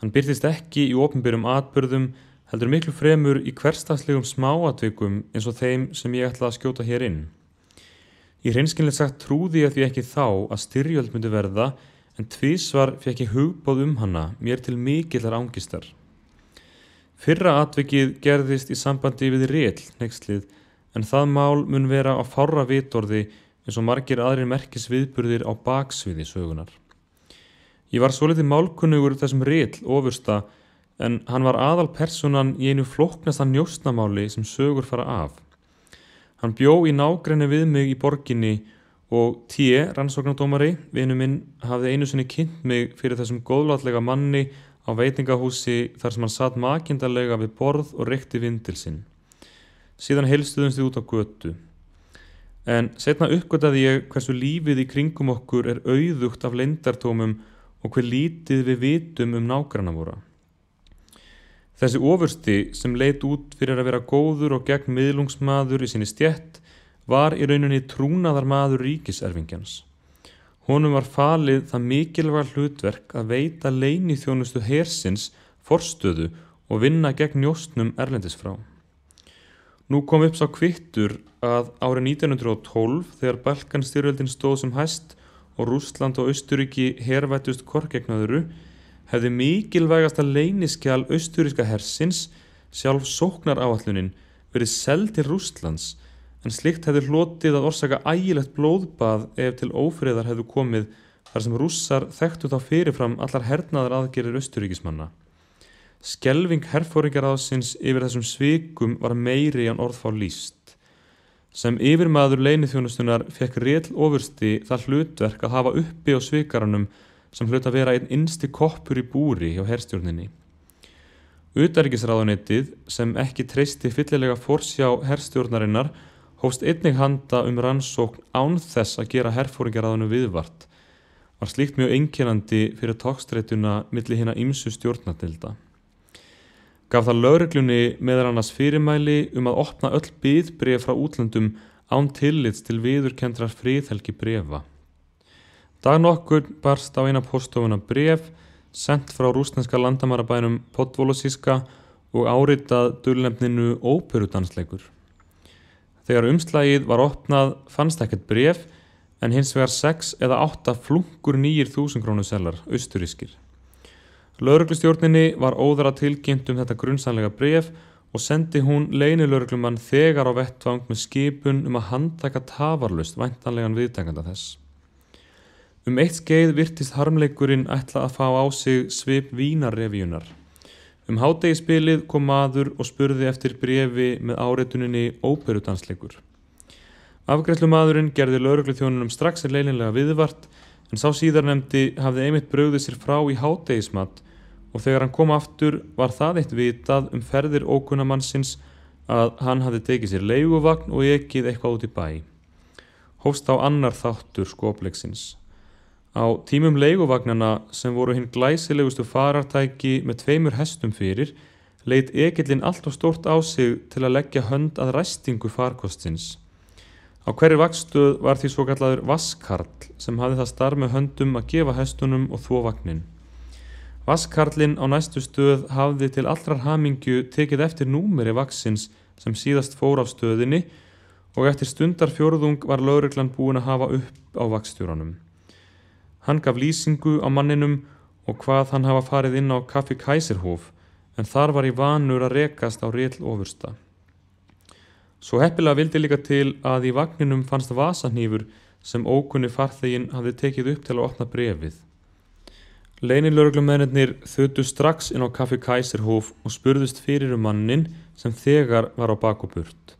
Hann byrtist ekki í ofnbyrjum atbyrðum, heldur miklu fremur í hverstagslegum smáatvikum eins og þeim sem ég ætla að skjóta hér inn. Ég hreinskinlega sagt trúði að því ekki þá að styrjöld myndi verða en tvísvar fekk ég hugbóð um hana mér til mikillar ángistar. Fyrra atvikið gerðist í sambandi við réll nextlið en það mál mun vera á fára vitorði eins og margir aðrir merkis viðburðir á baksviði sögunar. Ég var svo litið málkunnugur þessum réll ofursta en hann var aðal personan í einu floknasta njóstnamáli sem sögur fara af. Hann bjó í nágrenni við mig í borginni Og T.E. rannsóknardómari, vinnu minn, hafði einu sinni kynnt mig fyrir þessum góðlátlega manni á veitingahúsi þar sem hann satt makindarlega við borð og rekti vindil sinn. Síðan helstuðum þið út á götu. En setna uppgöttaði ég hversu lífið í kringum okkur er auðugt af lendartómum og hver lítið við vitum um nákvæmna voru. Þessi ofursti sem leit út fyrir að vera góður og gegn miðlungsmaður í sinni stjett var í rauninni trúnaðar maður ríkiserfingjans. Honum var falið það mikilvæg hlutverk að veita leini þjónustu hersins, forstöðu og vinna gegn njóstnum erlendisfrá. Nú kom upp sá kvittur að árið 1912 þegar Balkanstyrjöldin stóð sem hæst og Rúsland og Östuríki herrvættust korgegnaðuru hefði mikilvægast að leiniskjál östuríska hersins sjálf sóknar áallunin verið seld til Rúslands en slikt hefði hlotið að orsaka ægilegt blóðbað ef til ófriðar hefðu komið þar sem rússar þekktu þá fyrirfram allar hernaðar aðgerir austuríkismanna. Skelving herfóringaráðsins yfir þessum svikum var meiri en orðfá líst. Sem yfirmaður leinithjónustunar fekk réll ofursti það hlutverk að hafa uppi á svikaranum sem hlut að vera einn innsti koppur í búri hjá herstjórninni. Utarikisráðunitið sem ekki treysti fyllilega fórsjá herstjórnarinnar hófst einnig handa um rannsókn án þess að gera herfóringaraðinu viðvart var slíkt mjög einkennandi fyrir tókstreituna millir hérna ímsu stjórnadilda. Gaf það lögreglunni meðan annars fyrirmæli um að opna öll byðbref frá útlöndum án tillits til viðurkendrar fríðhelgi brefa. Dag nokkur barst á eina postofuna bref sendt frá rúsneska landamarabænum Podvolosíska og áritað dullnefninu óperudansleikur. Þegar umslægið var opnað fannst ekkert bref en hins vegar 6 eða 8 flungur nýjir þúsunkrónu sellar, austurískir. Lauruglustjórninni var óðara tilgjimt um þetta grunnsanlega bref og sendi hún leynilörglumann þegar á vettvang með skipun um að handtaka tafarlust væntanlegan viðtækanda þess. Um eitt skeið virtist harmleikurinn ætla að fá á sig svip vínarevíunar. Um hátegisbilið kom maður og spurði eftir brefi með áreituninni óperudansleikur. Afgreiflumadurinn gerði laurugluþjónunum strax er leilinlega viðvart en sá síðarnemdi hafði einmitt bröðið sér frá í hátegismat og þegar hann kom aftur var það eitt vitað um ferðir ókunamannsins að hann hafði tekið sér leiguvagn og ekkið eitthvað út í bæ. Hófst á annar þáttur skopleiksins. Á tímum leiguvagnana sem voru hinn glæsilegustu farartæki með tveimur hestum fyrir leitt egillin allt á stort á sig til að leggja hönd að ræstingu farkostins. Á hverju vakstuð var því svo kallaður vasskarl sem hafði það starf með höndum að gefa hestunum og þvó vagnin. Vasskarlin á næstu stöð hafði til allrar hamingju tekið eftir númeri vaksins sem síðast fór af stöðinni og eftir stundar fjörðung var lauruglan búin að hafa upp á vakstjóranum. Hann gaf lýsingu á manninum og hvað hann hafa farið inn á kaffi Kæsirhof en þar var í vanur að rekast á réll ofursta. Svo heppilega vildi líka til að í vagninum fannst vasanýfur sem ókunni farþegin hafði tekið upp til að opna brefið. Leinilörglumennir þautu strax inn á kaffi Kæsirhof og spurðust fyrir um mannin sem þegar var á bakoburt.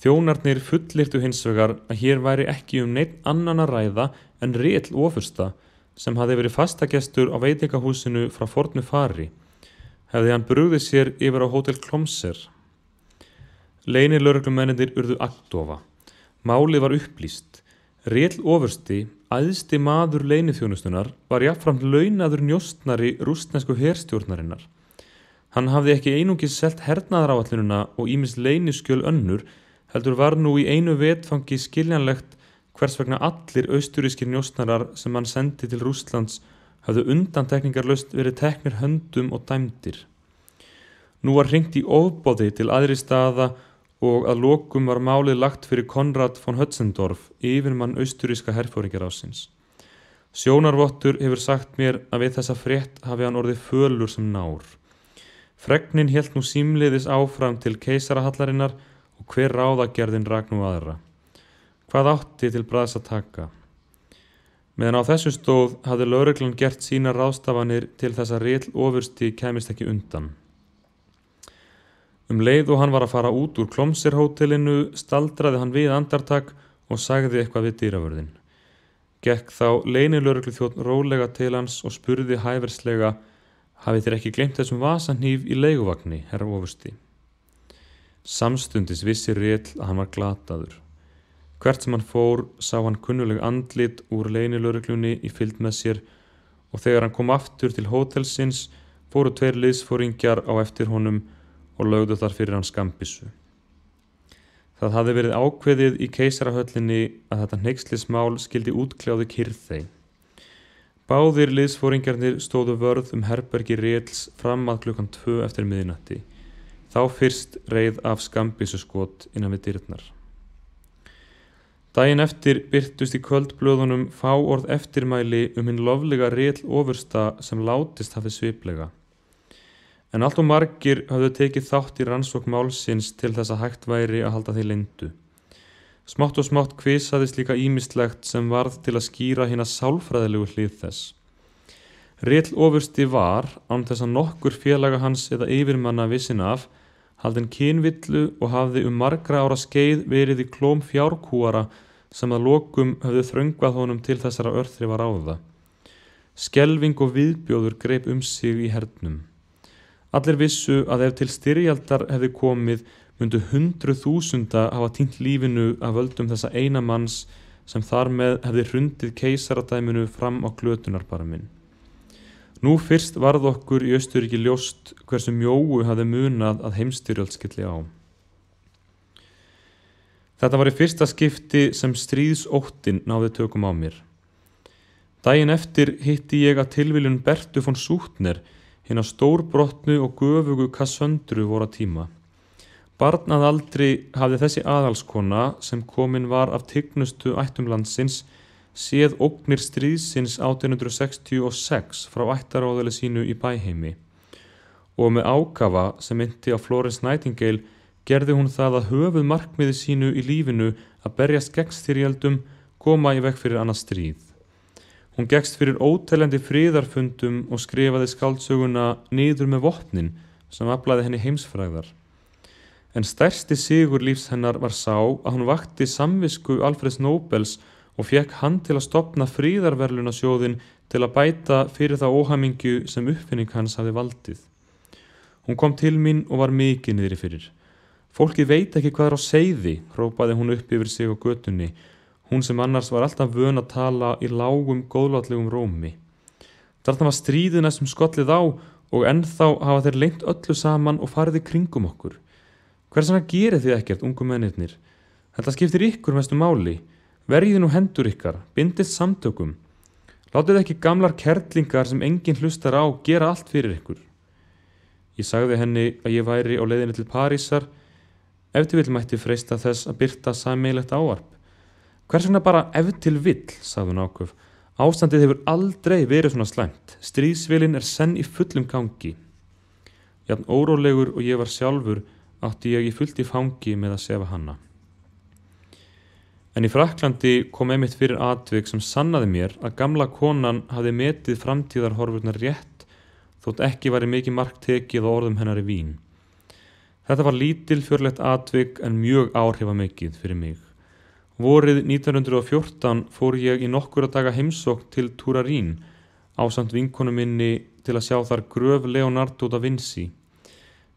Þjónarnir fullirtu hins vegar að hér væri ekki um neitt annan að ræða en réll ofursta sem hafi verið fastagestur á veitikahúsinu frá fornu fari. Hefði hann brúðið sér yfir á hótel Klomser. Leinir lörglumennir urðu aktofa. Málið var upplýst. Réll ofursti, æðsti maður leinithjónustunar, var jáfnframt launadur njóstnari rústnesku herstjórnarinnar. Hann hafði ekki einungis selt hernaðaráallununa og ímis leiniskjöl önnur heldur var nú í einu vetfangi skiljanlegt hvers vegna allir austurískir njósnarar sem hann sendi til Rúslands hafðu undantekningarlaust verið teknir höndum og dæmdir. Nú var hringt í ofbóði til aðri staða og að lokum var málið lagt fyrir Konrad von Hötzendorf, yfirmann austuríska herfóringarásins. Sjónarvottur hefur sagt mér að við þessa frétt hafi hann orðið fölur sem nár. Fregnin helt nú símliðis áfram til keisarahallarinnar Hver ráðagerðin rak nú aðra? Hvað átti til bræðs að taka? Meðan á þessu stóð hafði lauruglan gert sína ráðstafanir til þess að réll ofursti kemist ekki undan. Um leið og hann var að fara út úr klomsirhótelinu staldraði hann við andartak og sagði eitthvað við dýravörðin. Gekk þá leinilöruglu þjótt rólega til hans og spurði hæverslega hafið þér ekki glemt þessum vasanhýf í leiguvagni, herra ofursti? Samstundis vissi réll að hann var glataður. Hvert sem hann fór sá hann kunnuleg andlit úr leynilöruglunni í fyllt með sér og þegar hann kom aftur til hótelsins fóru tveir liðsfóringjar á eftir honum og lögðu þar fyrir hans skambissu. Það hafði verið ákveðið í keisarahöllinni að þetta neykslismál skildi útkljáði kyrð þeim. Báðir liðsfóringjarnir stóðu vörð um herbergi réls fram að klukkan 2 eftir miðinatti. Þá fyrst reið af skambísuskot innan við dyrtnar. Dæin eftir byrtust í kvöldblöðunum fá orð eftirmæli um hinn loflega réll ofursta sem látist hafið sviplega. En allt og margir hafðu tekið þátt í rannsók málsins til þess að hægt væri að halda því lindu. Smátt og smátt kvisaðist líka ímislegt sem varð til að skýra hérna sálfræðilegu hlið þess. Réll ofursti var, án þess að nokkur félaga hans eða yfirmanna vissin af, haldin kynvillu og hafði um margra ára skeið verið í klóm fjárkúara sem að lokum höfðu þröngvað honum til þessara örþri var áða. Skelving og viðbjóður greip um sig í hernum. Allir vissu að ef til styrjaldar hefði komið myndu hundru þúsunda hafa týnt lífinu að völdum þessa eina manns sem þar með hefði hrundið keisaradæminu fram á glötunarbarminn. Nú fyrst varð okkur í Östuríki ljóst hversu mjóu hafði munað að heimstyrjöldskilli á. Þetta var í fyrsta skipti sem stríðsóttin náði tökum á mér. Dægin eftir hitti ég að tilviljun Bertu von Sútner hinn að stórbrotnu og göfugu kassöndru voru að tíma. Barnað aldrei hafði þessi aðhalskona sem komin var af tignustu ættumlandsins séð ógnir stríðsins 1866 frá ættaráðali sínu í bæheimi og með ákafa sem myndi á Florence Nightingale gerði hún það að höfuð markmiði sínu í lífinu að berjast gegst þýrjaldum koma í vekk fyrir annars stríð. Hún gegst fyrir ótelendi fríðarfundum og skrifaði skaldsöguna niður með vopnin sem aflaði henni heimsfræðar. En stærsti sigur lífs hennar var sá að hún vakti samvisku Alfreds Nobels og fekk hann til að stopna fríðarverlunasjóðin til að bæta fyrir það óhamingju sem uppfinning hans hafi valdið. Hún kom til mín og var mikið niðri fyrir. Fólki veit ekki hvað er á seiði, rópaði hún upp yfir sig á götunni, hún sem annars var alltaf vön að tala í lágum, góðlátlegum rómi. Þarna var stríðið næstum skollið á og ennþá hafa þeir lengt öllu saman og farið í kringum okkur. Hversanna gerir þið ekkert, ungu mennirnir? Þetta skiptir ykkur mestu máli. Verjið nú hendur ykkar, bindist samtökum. Látið ekki gamlar kertlingar sem enginn hlustar á gera allt fyrir ykkur. Ég sagði henni að ég væri á leiðinni til Parísar ef til vill mætti freysta þess að byrta sæmiðlegt áarp. Hvers vegna bara ef til vill, sagði hún ákvöf. Ástandið hefur aldrei verið svona slæmt. Stríðsvilin er senn í fullum gangi. Ján órólegur og ég var sjálfur átti ég í fullt í fangi með að sefa hanna en í Fraklandi kom einmitt fyrir atvik sem sannaði mér að gamla konan hafi metið framtíðarhorfurnar rétt þótt ekki væri mikið marktekið á orðum hennar í vín. Þetta var lítilfjörlegt atvik en mjög áhrifamikið fyrir mig. Vorið 1914 fór ég í nokkura daga heimsók til Túrarín á samt vinkonu minni til að sjá þar gröf Leonardo da Vinci.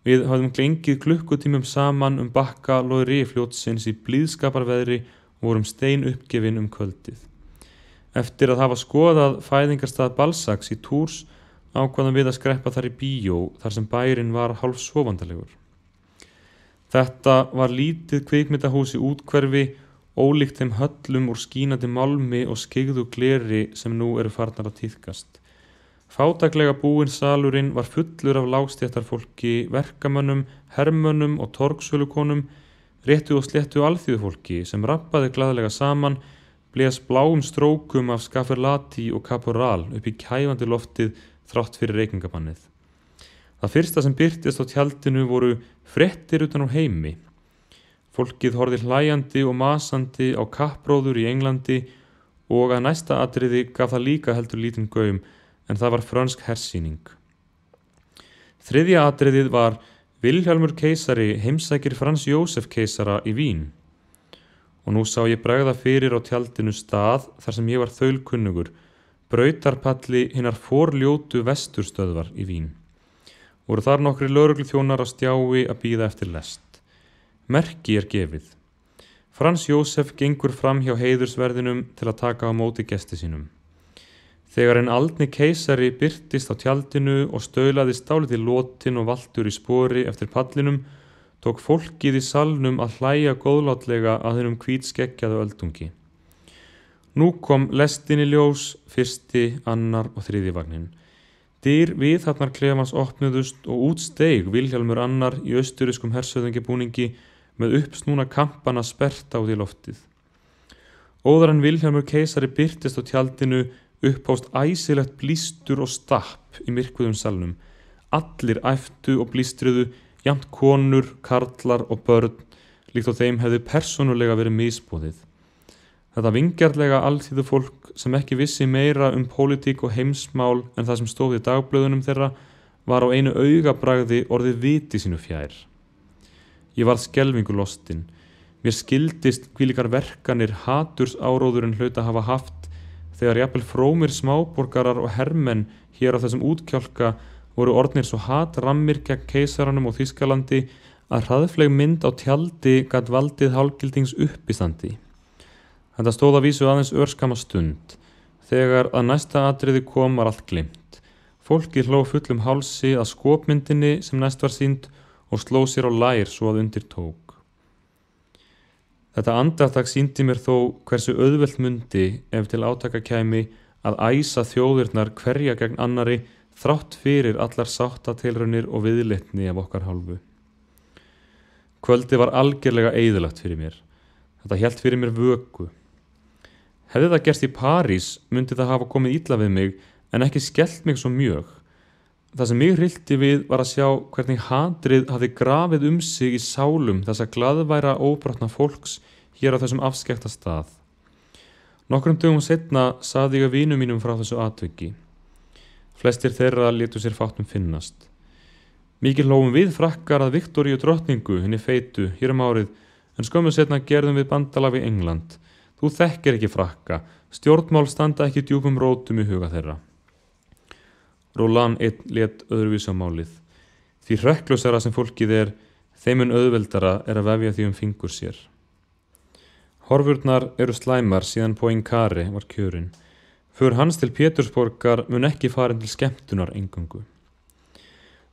Við hafðum glengið klukkutímum saman um bakka loðri fljótsins í blíðskaparveðri og vorum stein uppgefin um kvöldið. Eftir að hafa skoðað fæðingarstað Balsaks í Túrs ákvaðan við að skreppa þar í bíó þar sem bærin var hálfsofandalegur. Þetta var lítið kveikmyndahús í útkverfi, ólíkt þeim höllum úr skínandi malmi og skyggðu gleri sem nú eru farnar að týðkast. Fátaglega búinn salurinn var fullur af lágstéttarfólki, verkamönnum, hermönnum og torgsölukonum réttu og sléttu alþjóðfólki sem rappaði glæðilega saman, blés bláum strókum af skafferlati og kaporal upp í kæfandi loftið þrátt fyrir reikingabannið. Það fyrsta sem byrtist á tjaldinu voru frettir utan á heimi. Fólkið horfið hlæjandi og masandi á kappróður í Englandi og að næsta atriði gaf það líka heldur lítinn gögum en það var fransk hersýning. Þriðja atriðið var Vilhelmur keisari heimsækir Frans Jósef keisara í Vín og nú sá ég bregða fyrir á tjaldinu stað þar sem ég var þaulkunnugur, brautarpalli hinnar forljótu vesturstöðvar í Vín. Voru þar nokkri lauruglu þjónar að stjái að býða eftir lest. Merki er gefið. Frans Jósef gengur fram hjá heiðursverðinum til að taka á móti gesti sínum. Þegar einn aldni keisari byrtist á tjaldinu og stöulaðist dáliti lótin og valtur í spori eftir pallinum, tók fólkið í salnum að hlæja góðlátlega að hennum kvítskeggjaðu öldungi. Nú kom lestinni ljós, fyrsti, annar og þriði vagnin. Dýr viðhafnar klefans opnuðust og útsteig Vilhelmur annar í austuriskum hersöðungibúningi með uppsnúna kampana sperta út í loftið. Óðar en Vilhelmur keisari byrtist á tjaldinu upphóst æsilegt blístur og stapp í myrkvöðum salnum. Allir æftu og blístriðu, jamt konur, karlar og börn, líkt á þeim hefði persónulega verið misbóðið. Þetta vingjarlega alltíðu fólk sem ekki vissi meira um pólitík og heimsmál en það sem stóði í dagblöðunum þeirra var á einu augabræði orðið viti sínu fjær. Ég var skelvingulostinn. Mér skildist hvilíkar verkanir haturs áróðurinn hlaut að hafa haft þegar jafnvel frómir smáborgarar og hermenn hér á þessum útkjálka voru orðnir svo hatrammir gegn keisaranum og Þískalandi að hraðfleg mynd á tjaldi gætt valdið hálgildings uppistandi. Þetta stóða vísu aðeins örskama stund. Þegar að næsta atriði kom var allt glimt. Fólki hló fullum hálsi að skopmyndinni sem næst var sínd og sló sér á lær svo að undir tók. Þetta andartak síndi mér þó hversu auðvelt myndi ef til átaka kæmi að æsa þjóðurnar hverja gegn annari þrátt fyrir allar sáttatilrunir og viðletni af okkar hálfu. Kvöldi var algjörlega eidulagt fyrir mér. Þetta helt fyrir mér vöku. Hefði það gerst í París myndi það hafa komið ítla við mig en ekki skellt mig svo mjög það sem mig hrilti við var að sjá hvernig handrið hafi grafið um sig í sálum þess að gladværa óbrotna fólks hér á þessum afskekta stað. Nokkrum dögum setna saði ég að vínu mínum frá þessu atvöggi. Flestir þeirra letu sér fátum finnast. Mikið hlófum við frakkar að Viktoríu drotningu, henni feitu, hér um árið, en skömmu setna gerðum við bandalafi England. Þú þekkir ekki frakka, stjórnmál standa ekki djúpum rótum í huga þeirra. Rólan einn let öðruvísamálið. Því hrekklosara sem fólkið er, þeimun auðveldara er að vefja því um fingur sér. Horfurnar eru slæmar síðan Poinkari var kjörinn. För hans til Pétursborgar mun ekki farin til skemmtunar engangu.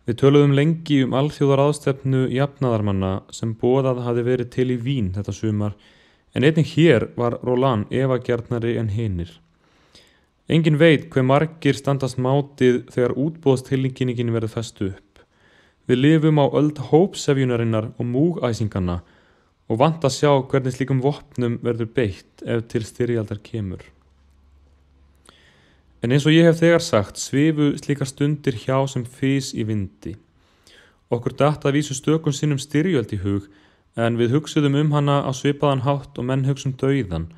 Við töluðum lengi um alþjóðar ástefnu jafnadarmanna sem bóðað hafi verið til í Vín þetta sumar en einnig hér var Rólan evagjarnari en hinnir. Engin veit hver margir standast mátið þegar útbóðstilningin verður festu upp. Við lifum á öld hópsefjunarinnar og múgæsinganna og vant að sjá hvernig slíkum vopnum verður beitt ef til styrjaldar kemur. En eins og ég hef þegar sagt, svifu slíkar stundir hjá sem fís í vindi. Okkur data vísu stökun sinnum styrjöld í hug, en við hugsuðum um hana á svipaðan hátt og menn hugsun döiðan,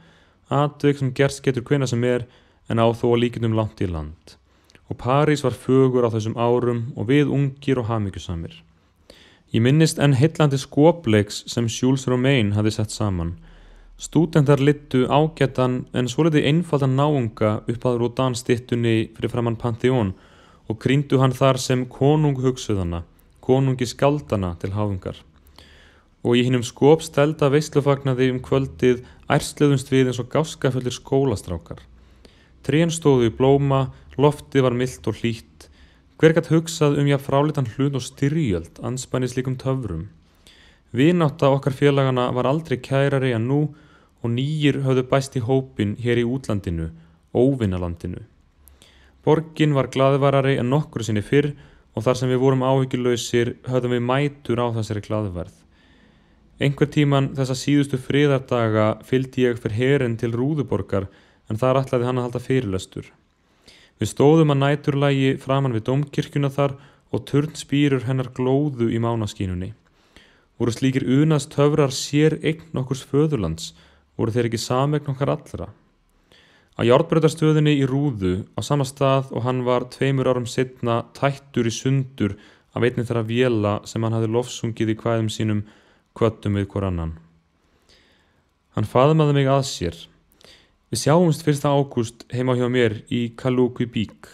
atveg sem gerst getur hvena sem er, en á þó að líkindum langt í land. Og París var fögur á þessum árum og við ungir og hamingjusamir. Ég minnist enn hillandi skobleiks sem Jules Romain hafi sett saman. Stúdendar littu ágættan en svolítið einfaldan náunga upp að Ródan stittunni fyrir framann Pantheón og krýndu hann þar sem konung hugsuðana, konungi skaldana til hafungar. Og í hinnum skobstelda veistlufagnaði um kvöldið ærsluðumst við eins og gáskaföllir skólastrákar. Trén stóðu í blóma, lofti var myllt og hlýtt. Hver gætt hugsað um ég að frálitan hlut og styrjöld anspænis líkum töfrum. Vinátt af okkar félagana var aldrei kærari en nú og nýjir höfðu bæst í hópin hér í útlandinu, óvinnalandinu. Borgin var gladvarari en nokkru sinni fyrr og þar sem við vorum áhyggjuleysir höfðum við mætur á þessari gladvarð. Einhver tíman þessa síðustu friðardaga fyldi ég fyrr herin til Rúðuborgar en þar ætlaði hann að halda fyrirlöstur. Við stóðum að næturlægi framann við domkirkjuna þar og törn spýrur hennar glóðu í mánaskínunni. Voru slíkir unast höfrar sér eign okkurs föðurlands, voru þeir ekki samegn okkar allra. Að járbreytarstöðinni í Rúðu á sama stað og hann var tveimur árum setna tættur í sundur að veitni þar að vjela sem hann hafi lofsungið í hvaðum sínum kvöttum við hver annan. Hann faðmaði mig að sér. Við sjáumst 1. ágúst heima hjá mér í Kalúku bík.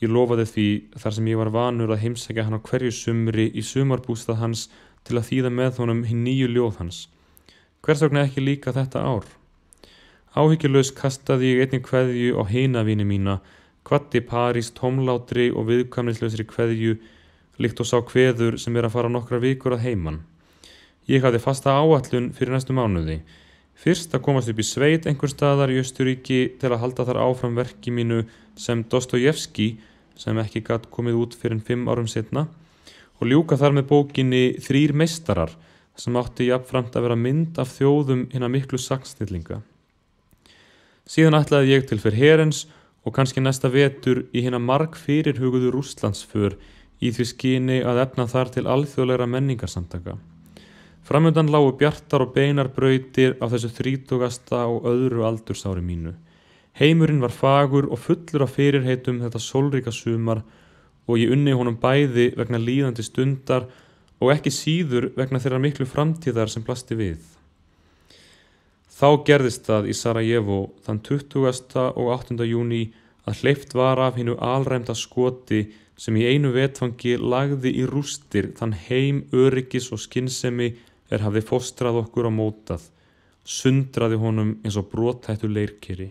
Ég lofaði því þar sem ég var vanur að heimsækja hann á hverju sumri í sumarbústað hans til að þýða með honum hinn nýju ljóð hans. Hversakna ekki líka þetta ár? Áhyggjulegs kastaði ég einni kveðju á heinavíni mína, kvatti parís tómlátri og viðkamnislausri kveðju líkt og sá kveður sem er að fara nokkra vikur að heiman. Ég hafði fasta áallun fyrir næstu mánuði. Fyrst að komast upp í sveit einhver staðar í Östuríki til að halda þar áfram verki mínu sem Dostojevski sem ekki gætt komið út fyrir fimm árum setna og ljúka þar með bókinni Þrýr meistarar sem átti jafnframt að vera mynd af þjóðum hinn að miklu saksnillinga. Síðan ætlaði ég til fyrir herens og kannski næsta vetur í hinn að marg fyrir hugðuðu rúslandsför í því skyni að efna þar til alþjóðleira menningarsamtaka. Framöndan lágu bjartar og beinar brautir á þessu þrítogasta og öðru aldursári mínu. Heimurinn var fagur og fullur af fyrirheitum þetta sólríka sumar og ég unni honum bæði vegna líðandi stundar og ekki síður vegna þeirra miklu framtíðar sem plasti við. Þá gerðist það í Sarajevo þann 20. og 8. júni að hleyft var af hinnu alræmda skoti sem í einu vetfangi lagði í rústir þann heim, öryggis og skinnsemi er hafi fóstrað okkur á mótað sundraði honum eins og brotættu leirkeri.